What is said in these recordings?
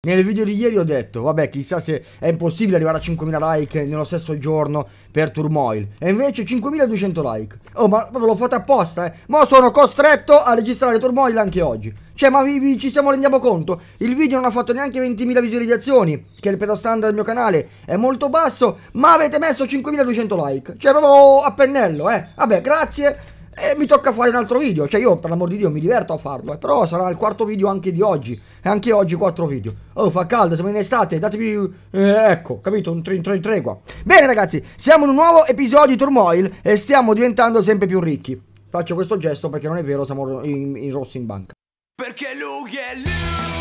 Nel video di ieri ho detto, vabbè chissà se è impossibile arrivare a 5.000 like nello stesso giorno per Turmoil E invece 5.200 like Oh ma ve l'ho fatto apposta eh Ma sono costretto a registrare Turmoil anche oggi Cioè ma vi, vi, ci stiamo rendiamo conto Il video non ha fatto neanche 20.000 visualizzazioni Che per lo standard del mio canale è molto basso Ma avete messo 5.200 like Cioè proprio a pennello eh Vabbè grazie e mi tocca fare un altro video, cioè io per l'amor di Dio mi diverto a farlo, eh, però sarà il quarto video anche di oggi, e anche oggi quattro video. Oh, fa caldo, siamo in estate, Datemi. eh, ecco, capito, un 3 in tregua. Bene ragazzi, siamo in un nuovo episodio di Turmoil e stiamo diventando sempre più ricchi. Faccio questo gesto perché non è vero, siamo in, in rosso in banca. Perché lui è lui!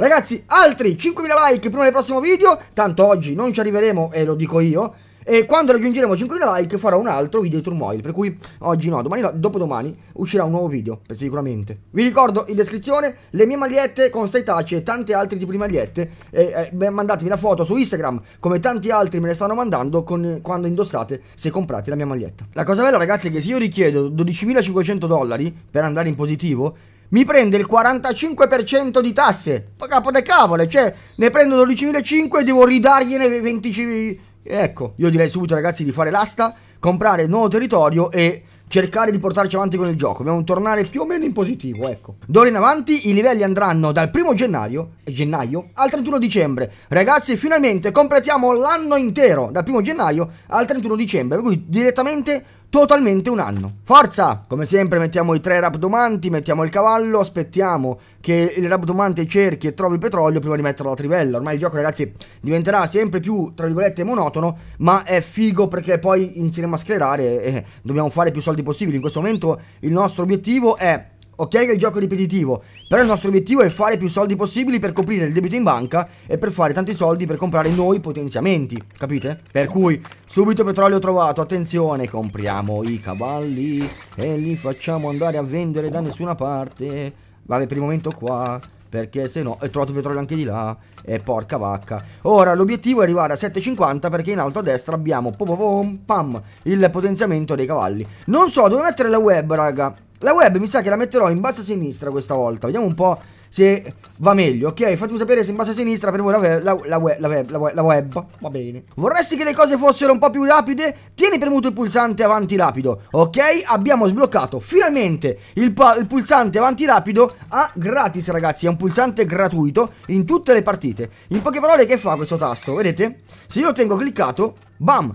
Ragazzi, altri 5.000 like prima del prossimo video, tanto oggi non ci arriveremo e lo dico io, e quando raggiungeremo 5.000 like farò un altro video di Turmoil, per cui oggi no, domani no, dopodomani uscirà un nuovo video, sicuramente. Vi ricordo in descrizione le mie magliette con Stay Touch e tanti altri tipi di magliette, e, e, eh, mandatemi la foto su Instagram, come tanti altri me le stanno mandando con, eh, quando indossate se comprate la mia maglietta. La cosa bella ragazzi è che se io richiedo 12.500 dollari per andare in positivo mi prende il 45% di tasse. Capo le cavole, cioè ne prendo 12.500 e devo ridargliene 25. Ecco, io direi subito ragazzi di fare l'asta, comprare nuovo territorio e cercare di portarci avanti con il gioco. Dobbiamo tornare più o meno in positivo, ecco. D'ora in avanti i livelli andranno dal 1 gennaio, gennaio al 31 dicembre. Ragazzi, finalmente completiamo l'anno intero, dal 1 gennaio al 31 dicembre. Per cui direttamente totalmente un anno. Forza! Come sempre mettiamo i tre rabdomanti, mettiamo il cavallo, aspettiamo che il rabdomante cerchi e trovi petrolio prima di metterlo alla trivella. Ormai il gioco, ragazzi, diventerà sempre più, tra virgolette, monotono, ma è figo perché poi insieme a sclerare eh, dobbiamo fare più soldi possibili. In questo momento il nostro obiettivo è Ok che il gioco è ripetitivo, però il nostro obiettivo è fare più soldi possibili per coprire il debito in banca e per fare tanti soldi per comprare noi potenziamenti, capite? Per cui, subito petrolio trovato, attenzione, compriamo i cavalli e li facciamo andare a vendere da nessuna parte. Vabbè, per il momento qua, perché se no ho trovato petrolio anche di là e porca vacca ora l'obiettivo è arrivare a 7,50 perché in alto a destra abbiamo pom, pom, pam, il potenziamento dei cavalli non so dove mettere la web raga la web mi sa che la metterò in basso a sinistra questa volta. Vediamo un po' se va meglio. Ok, fatemi sapere se in basso a sinistra per voi la web, la, la, web, la, la, web, Va bene. Vorresti che le cose fossero un po' più rapide? Tieni premuto il pulsante avanti rapido. Ok, abbiamo sbloccato finalmente il, il pulsante avanti rapido a gratis, ragazzi. È un pulsante gratuito in tutte le partite. In poche parole, che fa questo tasto? Vedete? Se io lo tengo cliccato, bam,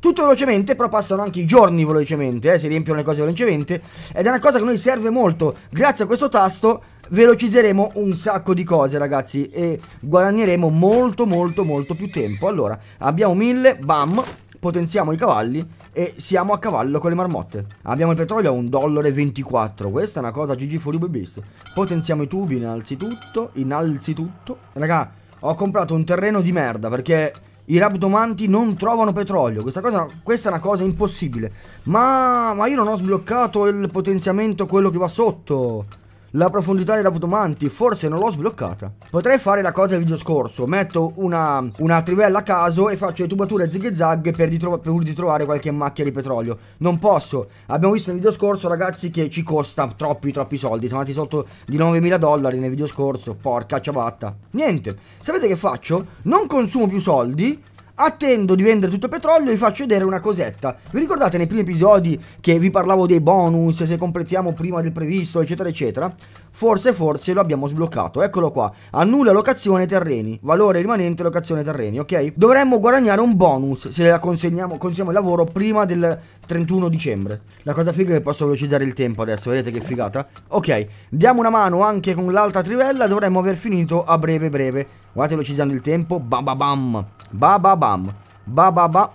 tutto velocemente, però passano anche i giorni velocemente, eh, si riempiono le cose velocemente, ed è una cosa che noi serve molto, grazie a questo tasto velocizzeremo un sacco di cose ragazzi e guadagneremo molto molto molto più tempo, allora abbiamo 1000, bam, potenziamo i cavalli e siamo a cavallo con le marmotte. Abbiamo il petrolio a 1,24 dollaro. Questa è una cosa GG fuori bibis. Potenziamo i tubi innanzitutto. Innanzitutto. Raga, ho comprato un terreno di merda perché i rabdomanti non trovano petrolio. Questa, cosa, questa è una cosa impossibile. Ma, ma io non ho sbloccato il potenziamento quello che va sotto. La profondità della dell'automanti forse non l'ho sbloccata. Potrei fare la cosa del video scorso. Metto una, una trivella a caso e faccio le tubature zig zag per, pur di qualche macchia di petrolio. Non posso. Abbiamo visto nel video scorso, ragazzi, che ci costa troppi troppi soldi. Siamo andati sotto di 9.000 dollari nel video scorso. Porca ciabatta. Niente. Sapete che faccio? Non consumo più soldi attendo di vendere tutto il petrolio e vi faccio vedere una cosetta. Vi ricordate nei primi episodi che vi parlavo dei bonus, se completiamo prima del previsto, eccetera, eccetera? Forse, forse lo abbiamo sbloccato. Eccolo qua. Annulla locazione terreni. Valore rimanente locazione terreni, ok? Dovremmo guadagnare un bonus se la consegniamo, consegniamo il lavoro prima del 31 dicembre. La cosa figa è che posso velocizzare il tempo adesso, vedete che figata? Ok, diamo una mano anche con l'altra trivella, dovremmo aver finito a breve breve. Guardate velocizzando il tempo. Ba ba bam. Ba ba bam. Ba ba ba.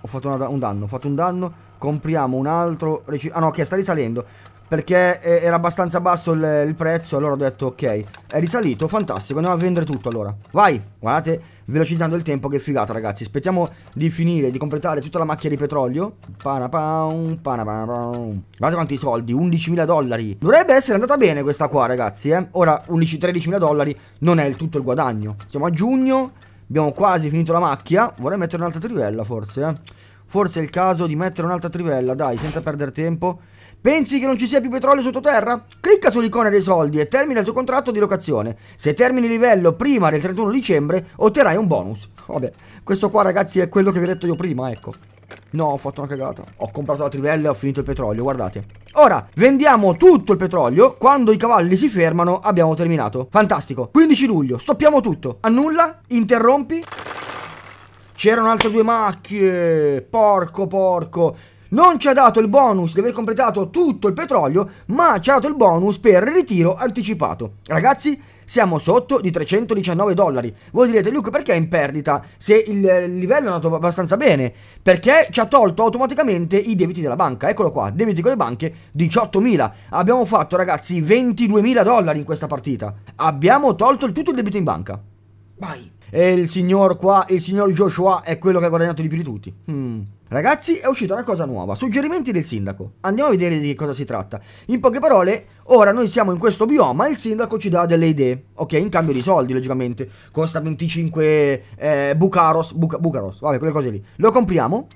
Ho fatto una, un danno, ho fatto un danno. Compriamo un altro... Ah no, ok, sta risalendo. Perché eh, era abbastanza basso il, il, prezzo Allora ho detto ok È risalito, fantastico, andiamo a vendere tutto allora Vai, guardate, velocizzando il tempo Che figata ragazzi, aspettiamo di finire Di completare tutta la macchia di petrolio Panapaum, panapaum Guardate quanti soldi, 11.000 dollari Dovrebbe essere andata bene questa qua ragazzi eh? Ora 11-13.000 dollari Non è il tutto il guadagno Siamo a giugno, abbiamo quasi finito la macchia, Vorrei mettere un'altra trivella forse eh? Forse è il caso di mettere un'altra trivella Dai, senza perdere tempo Pensi che non ci sia più petrolio sottoterra? Clicca sull'icona dei soldi e termina il tuo contratto di locazione. Se termini il livello prima del 31 dicembre otterrai un bonus. Vabbè, questo qua ragazzi è quello che vi ho detto io prima, ecco. No, ho fatto una cagata. Ho comprato la trivella e ho finito il petrolio, guardate. Ora, vendiamo tutto il petrolio. Quando i cavalli si fermano, abbiamo terminato. Fantastico. 15 luglio, stoppiamo tutto. Annulla, interrompi. C'erano altre due macchie. Porco, porco non ci ha dato il bonus di aver completato tutto il petrolio, ma ci ha dato il bonus per il ritiro anticipato. Ragazzi, siamo sotto di 319 dollari. Voi direte, Luke, perché è in perdita se il livello è andato abbastanza bene? Perché ci ha tolto automaticamente i debiti della banca. Eccolo qua, debiti con le banche 18.000. Abbiamo fatto, ragazzi, 22.000 dollari in questa partita. Abbiamo tolto tutto il debito in banca. Vai. E il signor qua, il signor Joshua è quello che ha guadagnato di più di tutti. Hmm. Ragazzi, è uscita una cosa nuova, suggerimenti del sindaco. Andiamo a vedere di cosa si tratta. In poche parole, ora noi siamo in questo bioma e il sindaco ci dà delle idee. Ok, in cambio di soldi, logicamente. Costa 25 eh, bucaros, buca, bucaros, vabbè, quelle cose lì. Lo compriamo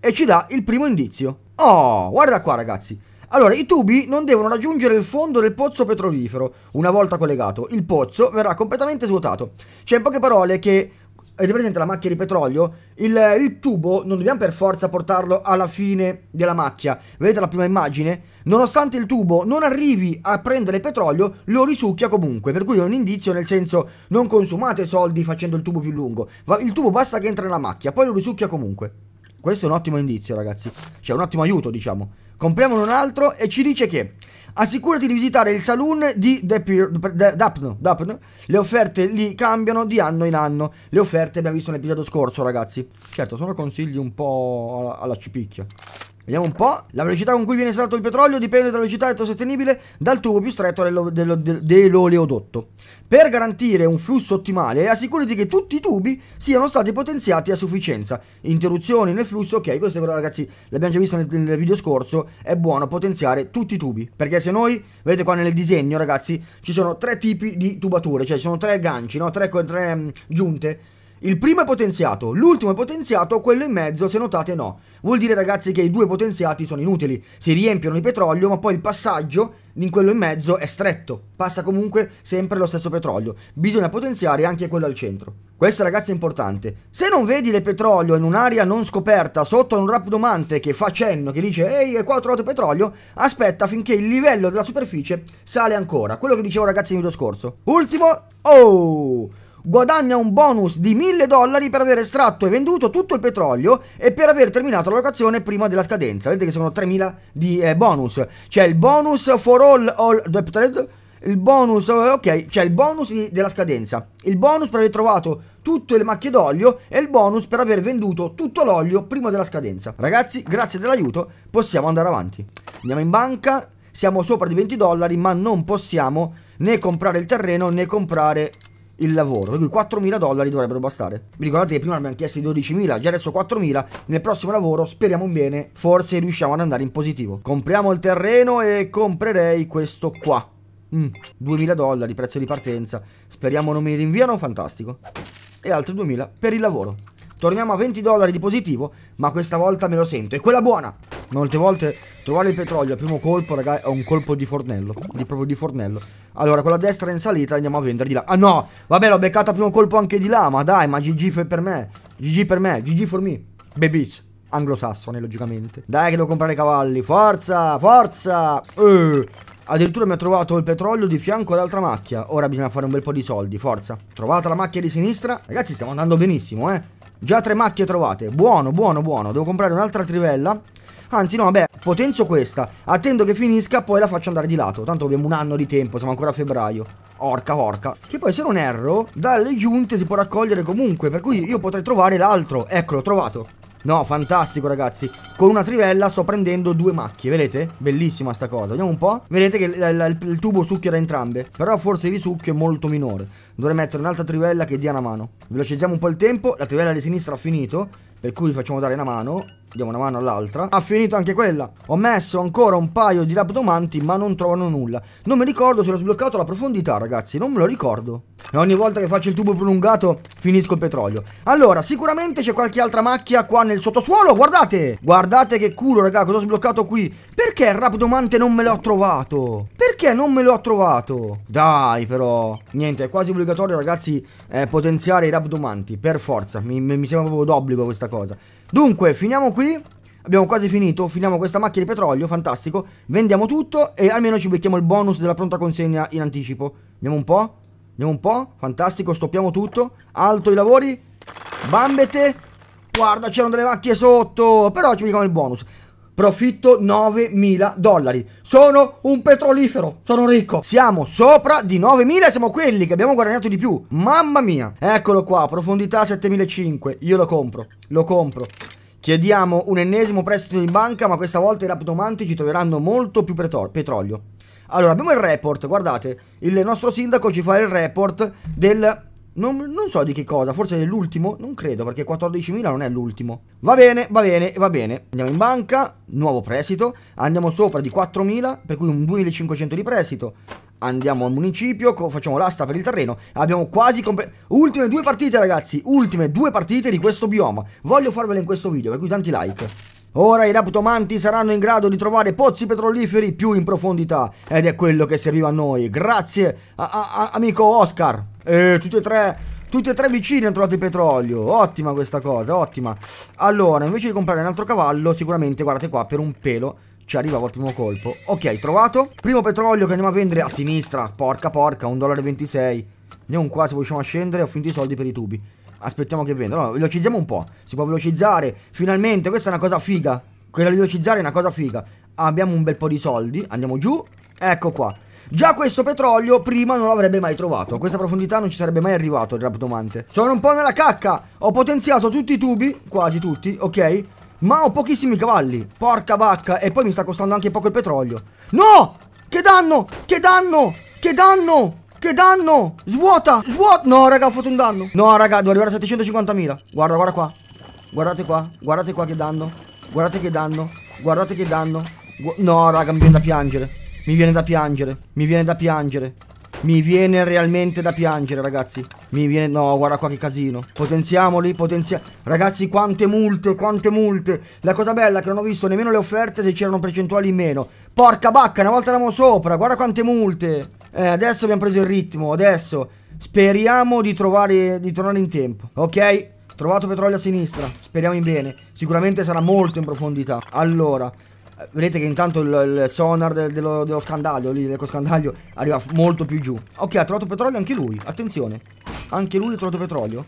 e ci dà il primo indizio. Oh, guarda qua ragazzi. Allora, i tubi non devono raggiungere il fondo del pozzo petrolifero. Una volta collegato, il pozzo verrà completamente svuotato. Cioè, in poche parole, che avete presente la macchia di petrolio? Il, il, tubo non dobbiamo per forza portarlo alla fine della macchia. Vedete la prima immagine? Nonostante il tubo non arrivi a prendere petrolio, lo risucchia comunque. Per cui è un indizio nel senso non consumate soldi facendo il tubo più lungo. Il tubo basta che entra nella macchia, poi lo risucchia comunque. Questo è un ottimo indizio, ragazzi. Cioè, un ottimo aiuto, diciamo. Compriamone un altro e ci dice che assicurati di visitare il saloon di Dapno. Le offerte lì cambiano di anno in anno. Le offerte abbiamo visto nell'episodio scorso, ragazzi. Certo, sono consigli un po' alla, alla cipicchia. Vediamo un po'. La velocità con cui viene estratto il petrolio dipende dalla velocità sostenibile dal tubo più stretto dell'oleodotto. Per garantire un flusso ottimale, assicurati che tutti i tubi siano stati potenziati a sufficienza. Interruzioni nel flusso, ok, questo però, ragazzi l'abbiamo già visto nel, nel video scorso, è buono potenziare tutti i tubi. Perché se noi, vedete qua nel disegno ragazzi, ci sono tre tipi di tubature, cioè ci sono tre ganci, no? tre, tre um, giunte il primo è potenziato, l'ultimo è potenziato, quello in mezzo, se notate no. Vuol dire ragazzi che i due potenziati sono inutili, si riempiono di petrolio, ma poi il passaggio in quello in mezzo è stretto, passa comunque sempre lo stesso petrolio. Bisogna potenziare anche quello al centro. Questo ragazzi è importante. Se non vedi il petrolio in un'area non scoperta sotto un rapdomante che fa cenno, che dice ehi, qua ho trovato petrolio, aspetta finché il livello della superficie sale ancora. Quello che dicevo ragazzi nel video scorso. Ultimo, oh! guadagna un bonus di 1000 dollari per aver estratto e venduto tutto il petrolio e per aver terminato la locazione prima della scadenza. Vedete che sono 3000 di eh, bonus. C'è il bonus for all, all il bonus, eh, ok, c'è il bonus di, della scadenza, il bonus per aver trovato tutte le macchie d'olio e il bonus per aver venduto tutto l'olio prima della scadenza. Ragazzi, grazie dell'aiuto, possiamo andare avanti. Andiamo in banca, siamo sopra di 20 dollari, ma non possiamo né comprare il terreno né comprare il lavoro. Per cui 4.000 dollari dovrebbero bastare. Vi ricordate che prima abbiamo chiesto i 12.000, già adesso 4.000. Nel prossimo lavoro speriamo bene, forse riusciamo ad andare in positivo. Compriamo il terreno e comprerei questo qua. Mm, 2.000 dollari, prezzo di partenza. Speriamo non mi rinviano, fantastico. E altri 2.000 per il lavoro torniamo a 20 dollari di positivo, ma questa volta me lo sento. E quella buona! Molte volte trovare il petrolio al primo colpo, ragazzi, è un colpo di fornello. Di proprio di fornello. Allora, quella destra è in salita andiamo a vendere di là. Ah no! Vabbè, l'ho beccata al primo colpo anche di là, ma dai, ma GG per me. GG per me, GG for me. Babies anglosassone logicamente Dai che devo comprare cavalli Forza, forza uh, Addirittura mi ha trovato il petrolio di fianco all'altra macchia Ora bisogna fare un bel po' di soldi, forza Trovata la macchia di sinistra Ragazzi stiamo andando benissimo eh Già tre macchie trovate. Buono, buono, buono. Devo comprare un'altra trivella. Anzi, no, vabbè, potenzo questa. Attendo che finisca, poi la faccio andare di lato. Tanto abbiamo un anno di tempo, siamo ancora a febbraio. Orca, orca. Che poi, se non erro, dalle giunte si può raccogliere comunque. Per cui io potrei trovare l'altro. Eccolo, ho trovato. No, fantastico ragazzi Con una trivella sto prendendo due macchie, vedete? Bellissima sta cosa, vediamo un po' Vedete che il, il, il tubo succhia da entrambe Però forse il risucchio è molto minore Dovrei mettere un'altra trivella che dia una mano Velocizziamo un po' il tempo La trivella di sinistra ha finito per cui facciamo dare una mano Diamo una mano all'altra Ha finito anche quella Ho messo ancora un paio di labdomanti ma non trovano nulla Non mi ricordo se l'ho sbloccato la profondità ragazzi Non me lo ricordo E ogni volta che faccio il tubo prolungato finisco il petrolio Allora sicuramente c'è qualche altra macchia qua nel sottosuolo Guardate Guardate che culo ragazzi, cosa ho sbloccato qui Perché il rabdomante non me l'ho trovato? Perché non me l'ho trovato? Dai però Niente è quasi obbligatorio ragazzi eh, Potenziare i rabdomanti Per forza Mi, mi sembra proprio d'obbligo questa questa cosa. Dunque, finiamo qui. Abbiamo quasi finito, finiamo questa macchina di petrolio, fantastico. Vendiamo tutto e almeno ci becchiamo il bonus della pronta consegna in anticipo. Andiamo un po', andiamo un po', fantastico, stoppiamo tutto. Alto i lavori, bambete. Guarda, c'erano delle macchie sotto, però ci becchiamo il bonus profitto 9.000 dollari. Sono un petrolifero, sono ricco. Siamo sopra di 9.000, siamo quelli che abbiamo guadagnato di più. Mamma mia. Eccolo qua, profondità 7.500. Io lo compro, lo compro. Chiediamo un ennesimo prestito in banca, ma questa volta i rapdomanti ci troveranno molto più petrolio. Allora, abbiamo il report, guardate, il nostro sindaco ci fa il report del non, non, so di che cosa, forse dell'ultimo? Non credo, perché 14.000 non è l'ultimo. Va bene, va bene, va bene. Andiamo in banca, nuovo prestito. Andiamo sopra di 4.000, per cui un 2.500 di prestito. Andiamo al municipio, facciamo l'asta per il terreno. Abbiamo quasi completato. Ultime due partite, ragazzi. Ultime due partite di questo bioma. Voglio farvele in questo video, per cui tanti like. Ora i raptomanti saranno in grado di trovare pozzi petroliferi più in profondità ed è quello che serviva a noi. Grazie, a, a, amico Oscar. Eh, tutti e tre... Tutti e tre vicini hanno trovato il petrolio. Ottima questa cosa, ottima. Allora, invece di comprare un altro cavallo, sicuramente, guardate qua, per un pelo ci arrivavo al primo colpo. Ok, trovato. Primo petrolio che andiamo a vendere a sinistra. Porca porca, 1,26$. un qua se riusciamo a scendere, ho finito i soldi per i tubi. Aspettiamo che vendano. Allora, velocizziamo un po'. Si può velocizzare. Finalmente, questa è una cosa figa. Quella di velocizzare è una cosa figa. Abbiamo un bel po' di soldi. Andiamo giù. Ecco qua. Già questo petrolio prima non l'avrebbe mai trovato, a questa profondità non ci sarebbe mai arrivato il rapdomante. Sono un po' nella cacca, ho potenziato tutti i tubi, quasi tutti, ok? Ma ho pochissimi cavalli, porca vacca, e poi mi sta costando anche poco il petrolio. No! Che danno! Che danno! Che danno! Che danno! Svuota! Svuota! No, raga, ho fatto un danno. No, raga, devo arrivare a 750.000. Guarda, guarda qua. Guardate qua. Guardate qua che danno. Guardate che danno. Guardate che danno. Gu no, raga, mi viene da piangere. Mi viene da piangere. Mi viene da piangere. Mi viene realmente da piangere, ragazzi. Mi viene... No, guarda qua che casino. Potenziamoli, potenziamoli. Ragazzi, quante multe, quante multe. La cosa bella è che non ho visto nemmeno le offerte se c'erano percentuali in meno. Porca bacca, una volta eravamo sopra. Guarda quante multe. Eh, adesso abbiamo preso il ritmo, adesso. Speriamo di trovare... di tornare in tempo. Ok, trovato petrolio a sinistra. Speriamo in bene. Sicuramente sarà molto in profondità. Allora... Vedete che intanto il, il sonar de, dello, dello, scandaglio, lì, dello scandaglio, arriva molto più giù. Ok, ha trovato petrolio anche lui, attenzione. Anche lui ha trovato petrolio.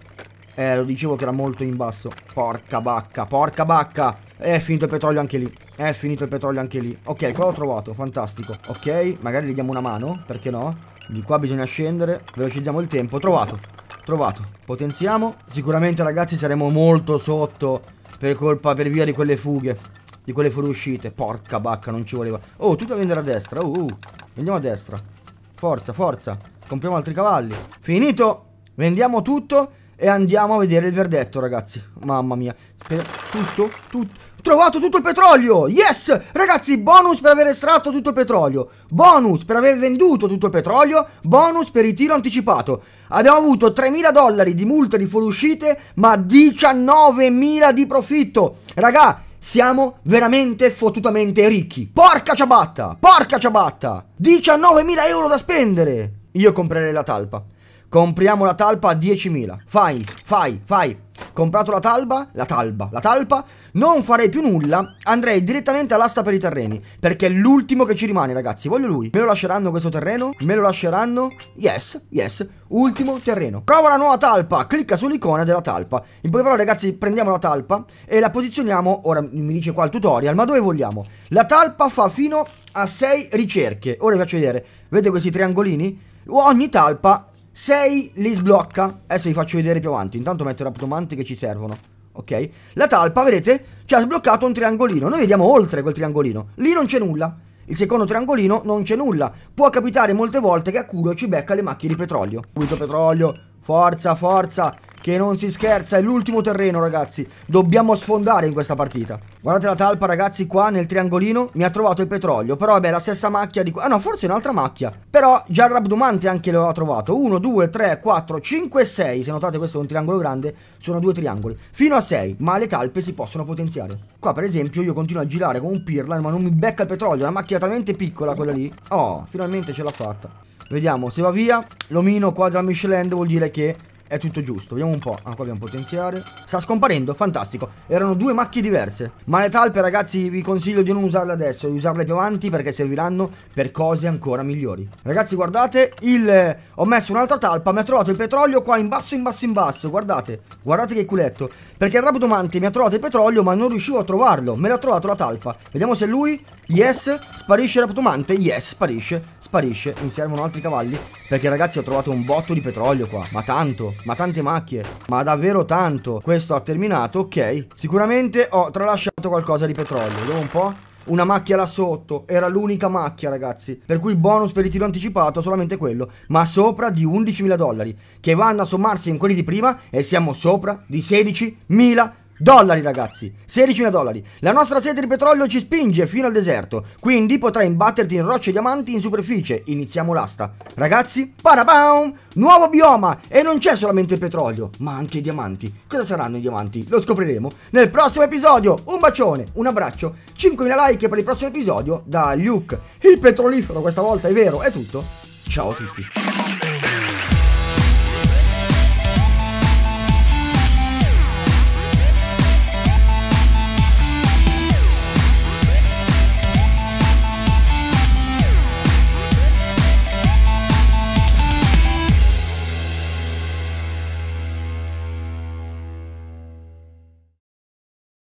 Eh, lo dicevo che era molto in basso. Porca bacca, porca bacca. È finito il petrolio anche lì. È finito il petrolio anche lì. Ok, qua l'ho trovato, fantastico. Ok, magari gli diamo una mano, perché no? Di qua bisogna scendere, velocizziamo il tempo. Trovato, trovato. Potenziamo. Sicuramente ragazzi saremo molto sotto per colpa, per via di quelle fughe di quelle fuoriuscite. Porca bacca, non ci voleva. Oh, tutto a vendere a destra. Uh, uh. Andiamo a destra. Forza, forza. Compriamo altri cavalli. Finito. Vendiamo tutto e andiamo a vedere il verdetto, ragazzi. Mamma mia. Tutto, tutto. Trovato tutto il petrolio! Yes! Ragazzi, bonus per aver estratto tutto il petrolio. Bonus per aver venduto tutto il petrolio. Bonus per il tiro anticipato. Abbiamo avuto 3.000 dollari di multa di fuoriuscite, ma 19.000 di profitto. Raga, siamo veramente fottutamente ricchi. Porca ciabatta, porca ciabatta! 19.000 euro da spendere! Io comprerei la talpa. Compriamo la talpa a 10.000. Fai, fai, fai. Comprato la talba, la talba, la talpa. Non farei più nulla, andrei direttamente all'asta per i terreni. Perché è l'ultimo che ci rimane, ragazzi. Voglio lui. Me lo lasceranno questo terreno? Me lo lasceranno? Yes, yes. Ultimo terreno. Prova la nuova talpa. Clicca sull'icona della talpa. In poche parole, ragazzi, prendiamo la talpa e la posizioniamo. Ora mi dice qua il tutorial, ma dove vogliamo? La talpa fa fino a 6 ricerche. Ora vi faccio vedere. Vedete questi triangolini? Ogni talpa 6 li sblocca. Adesso vi faccio vedere più avanti. Intanto metto i automanti che ci servono. Ok? La talpa, vedete, ci ha sbloccato un triangolino. Noi vediamo oltre quel triangolino. Lì non c'è nulla. Il secondo triangolino non c'è nulla. Può capitare molte volte che a culo ci becca le macchie di petrolio. Subito petrolio. Forza, forza. Che non si scherza, è l'ultimo terreno ragazzi Dobbiamo sfondare in questa partita Guardate la talpa ragazzi qua nel triangolino Mi ha trovato il petrolio Però vabbè la stessa macchia di qua Ah no forse è un'altra macchia Però già il rabdomante anche l'aveva trovato 1, 2, 3, 4, 5, 6 Se notate questo è un triangolo grande Sono due triangoli Fino a 6 Ma le talpe si possono potenziare Qua per esempio io continuo a girare con un pirla Ma non mi becca il petrolio È una macchia talmente piccola quella lì Oh finalmente ce l'ha fatta Vediamo se va via L'omino qua della Michelin vuol dire che è tutto giusto, vediamo un po'. Ancora ah, qua abbiamo potenziare. Sta scomparendo, fantastico. Erano due macchie diverse. Ma le talpe, ragazzi, vi consiglio di non usarle adesso, di usarle più avanti perché serviranno per cose ancora migliori. Ragazzi, guardate, il... ho messo un'altra talpa, mi ha trovato il petrolio qua in basso, in basso, in basso. Guardate, guardate che culetto. Perché il rabudomante mi ha trovato il petrolio ma non riuscivo a trovarlo. Me l'ha trovato la talpa. Vediamo se lui... Yes, sparisce il rabudomante. Yes, sparisce sparisce mi servono altri cavalli perché ragazzi ho trovato un botto di petrolio qua ma tanto ma tante macchie ma davvero tanto questo ha terminato ok sicuramente ho tralasciato qualcosa di petrolio vediamo un po' una macchia là sotto, era l'unica macchia ragazzi, per cui bonus per il tiro anticipato solamente quello, ma sopra di 11.000 dollari, che vanno a sommarsi in quelli di prima e siamo sopra di 16.000 Dollari ragazzi, 16.000 dollari. La nostra sete di petrolio ci spinge fino al deserto, quindi potrai imbatterti in rocce e diamanti in superficie. Iniziamo l'asta. Ragazzi, parabam! Nuovo bioma! E non c'è solamente il petrolio, ma anche i diamanti. Cosa saranno i diamanti? Lo scopriremo nel prossimo episodio. Un bacione, un abbraccio, 5.000 like per il prossimo episodio da Luke. Il petrolifero questa volta, è vero, è tutto. Ciao a tutti.